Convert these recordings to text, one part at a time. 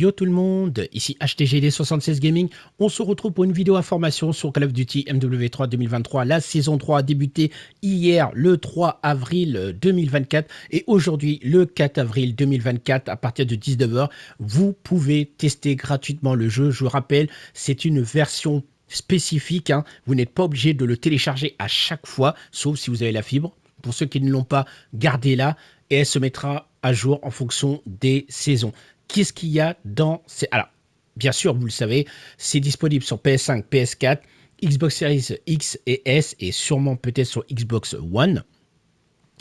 Yo tout le monde, ici HTGD76 Gaming. On se retrouve pour une vidéo information sur Call of Duty MW3 2023. La saison 3 a débuté hier le 3 avril 2024 et aujourd'hui le 4 avril 2024 à partir de 19h. Vous pouvez tester gratuitement le jeu. Je vous rappelle, c'est une version spécifique. Hein. Vous n'êtes pas obligé de le télécharger à chaque fois, sauf si vous avez la fibre. Pour ceux qui ne l'ont pas, gardez là, et elle se mettra à jour en fonction des saisons qu'est-ce qu'il y a dans ces... Alors, bien sûr, vous le savez, c'est disponible sur PS5, PS4, Xbox Series X et S et sûrement peut-être sur Xbox One.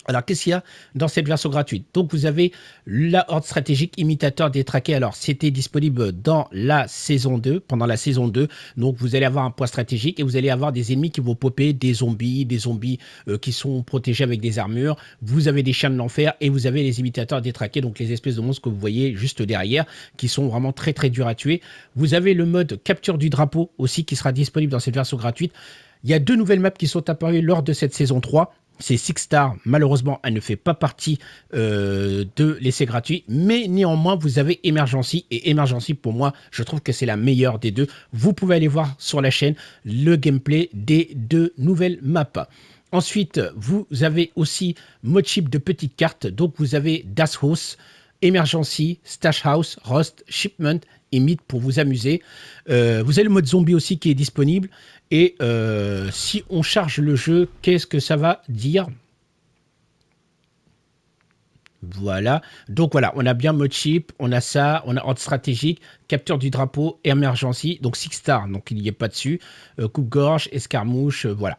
Alors, qu'est-ce qu'il y a dans cette version gratuite Donc, vous avez la horde stratégique imitateur traqués, Alors, c'était disponible dans la saison 2, pendant la saison 2. Donc, vous allez avoir un point stratégique et vous allez avoir des ennemis qui vont popper, des zombies, des zombies euh, qui sont protégés avec des armures. Vous avez des chiens de l'enfer et vous avez les imitateurs traqués, donc les espèces de monstres que vous voyez juste derrière, qui sont vraiment très, très durs à tuer. Vous avez le mode capture du drapeau aussi qui sera disponible dans cette version gratuite. Il y a deux nouvelles maps qui sont apparues lors de cette saison 3. C'est Six Star, malheureusement, elle ne fait pas partie euh, de l'essai gratuit, mais néanmoins, vous avez Emergency, et Emergency, pour moi, je trouve que c'est la meilleure des deux. Vous pouvez aller voir sur la chaîne le gameplay des deux nouvelles maps. Ensuite, vous avez aussi Mochip de petites cartes, donc vous avez Das House, Emergency, Stash House, Roast, Shipment et Mythe, pour vous amuser. Euh, vous avez le mode zombie aussi qui est disponible. Et euh, si on charge le jeu, qu'est-ce que ça va dire voilà. Donc voilà, on a bien mode chip, on a ça, on a ordre stratégique, capture du drapeau, emergency, donc six stars, donc il n'y est pas dessus, euh, coupe-gorge, escarmouche, voilà.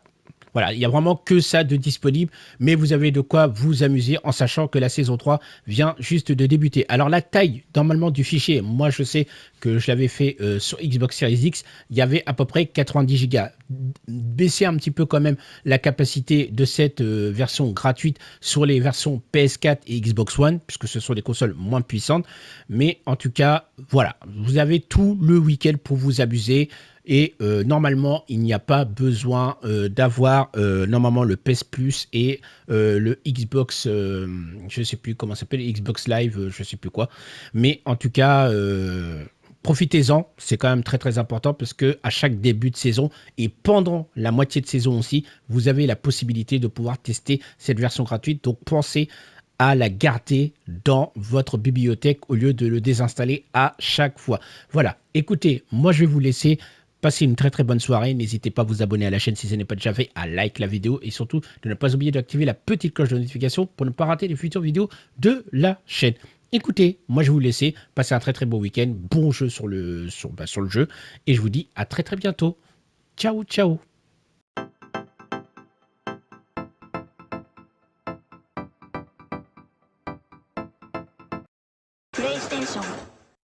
Voilà, il n'y a vraiment que ça de disponible, mais vous avez de quoi vous amuser en sachant que la saison 3 vient juste de débuter. Alors la taille normalement du fichier, moi je sais que je l'avais fait euh, sur Xbox Series X, il y avait à peu près 90 Go. Baisser un petit peu quand même la capacité de cette euh, version gratuite sur les versions PS4 et Xbox One, puisque ce sont des consoles moins puissantes. Mais en tout cas, voilà, vous avez tout le week-end pour vous abuser. Et euh, normalement, il n'y a pas besoin euh, d'avoir euh, normalement le PS e Plus et le Xbox, je ne sais plus comment ça s'appelle, Xbox Live, je ne sais plus quoi. Mais en tout cas, profitez-en, c'est quand même très très important parce que à chaque début de saison et pendant la moitié de saison aussi, vous avez la possibilité de pouvoir tester cette version gratuite. Donc pensez à la garder dans votre bibliothèque au lieu de le désinstaller à chaque fois. Voilà, écoutez, moi je vais vous laisser Passez une très très bonne soirée. N'hésitez pas à vous abonner à la chaîne si ce n'est pas déjà fait, à like la vidéo et surtout de ne pas oublier d'activer la petite cloche de notification pour ne pas rater les futures vidéos de la chaîne. Écoutez, moi je vous laisse, Passez un très très beau week-end. Bon jeu sur le, bah, sur, le jeu. Et je vous dis à très très bientôt. Ciao, ciao.